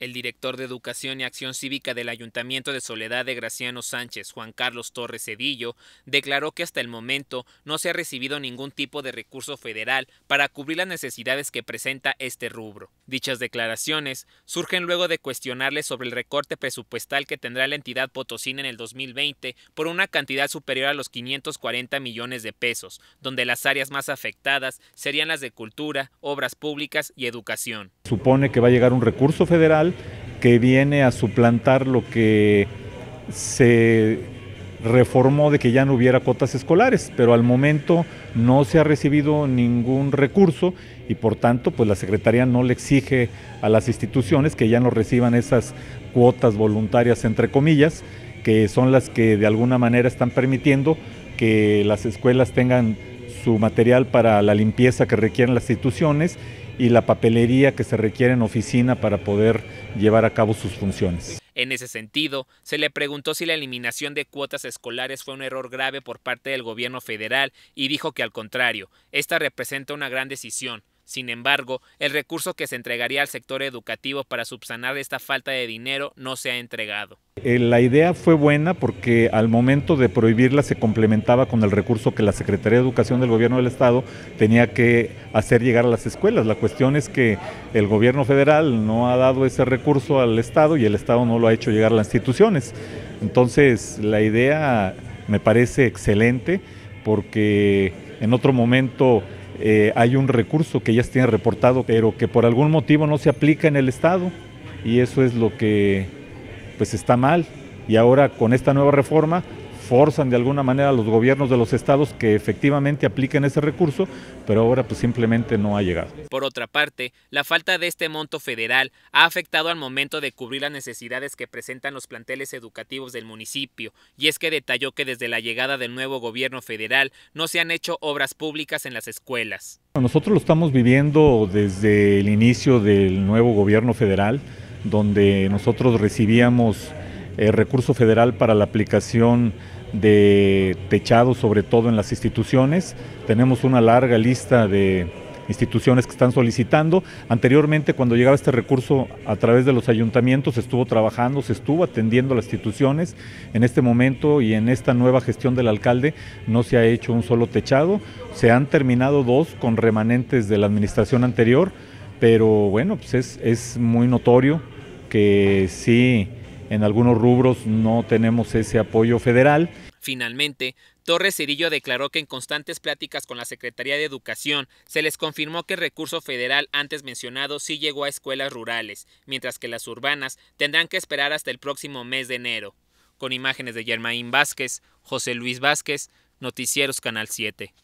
El director de Educación y Acción Cívica del Ayuntamiento de Soledad de Graciano Sánchez, Juan Carlos Torres Cedillo, declaró que hasta el momento no se ha recibido ningún tipo de recurso federal para cubrir las necesidades que presenta este rubro. Dichas declaraciones surgen luego de cuestionarle sobre el recorte presupuestal que tendrá la entidad potosina en el 2020 por una cantidad superior a los 540 millones de pesos, donde las áreas más afectadas serían las de cultura, obras públicas y educación. Supone que va a llegar un recurso federal que viene a suplantar lo que se reformó de que ya no hubiera cuotas escolares, pero al momento no se ha recibido ningún recurso y por tanto pues la Secretaría no le exige a las instituciones que ya no reciban esas cuotas voluntarias entre comillas, que son las que de alguna manera están permitiendo que las escuelas tengan su material para la limpieza que requieren las instituciones y la papelería que se requiere en oficina para poder llevar a cabo sus funciones. En ese sentido, se le preguntó si la eliminación de cuotas escolares fue un error grave por parte del gobierno federal y dijo que al contrario, esta representa una gran decisión, sin embargo, el recurso que se entregaría al sector educativo para subsanar esta falta de dinero no se ha entregado. Eh, la idea fue buena porque al momento de prohibirla se complementaba con el recurso que la Secretaría de Educación del Gobierno del Estado tenía que hacer llegar a las escuelas. La cuestión es que el gobierno federal no ha dado ese recurso al Estado y el Estado no lo ha hecho llegar a las instituciones. Entonces, la idea me parece excelente porque en otro momento eh, hay un recurso que ya se tiene reportado, pero que por algún motivo no se aplica en el Estado y eso es lo que pues está mal. Y ahora con esta nueva reforma forzan de alguna manera a los gobiernos de los estados que efectivamente apliquen ese recurso, pero ahora pues simplemente no ha llegado. Por otra parte, la falta de este monto federal ha afectado al momento de cubrir las necesidades que presentan los planteles educativos del municipio, y es que detalló que desde la llegada del nuevo gobierno federal no se han hecho obras públicas en las escuelas. Nosotros lo estamos viviendo desde el inicio del nuevo gobierno federal, donde nosotros recibíamos el eh, recurso federal para la aplicación de techado, sobre todo en las instituciones. Tenemos una larga lista de instituciones que están solicitando. Anteriormente, cuando llegaba este recurso a través de los ayuntamientos, se estuvo trabajando, se estuvo atendiendo a las instituciones. En este momento y en esta nueva gestión del alcalde no se ha hecho un solo techado. Se han terminado dos con remanentes de la administración anterior, pero bueno, pues es, es muy notorio que sí en algunos rubros no tenemos ese apoyo federal. Finalmente, Torres Cirillo declaró que en constantes pláticas con la Secretaría de Educación se les confirmó que el recurso federal antes mencionado sí llegó a escuelas rurales, mientras que las urbanas tendrán que esperar hasta el próximo mes de enero. Con imágenes de Germaín Vázquez, José Luis Vázquez, Noticieros Canal 7.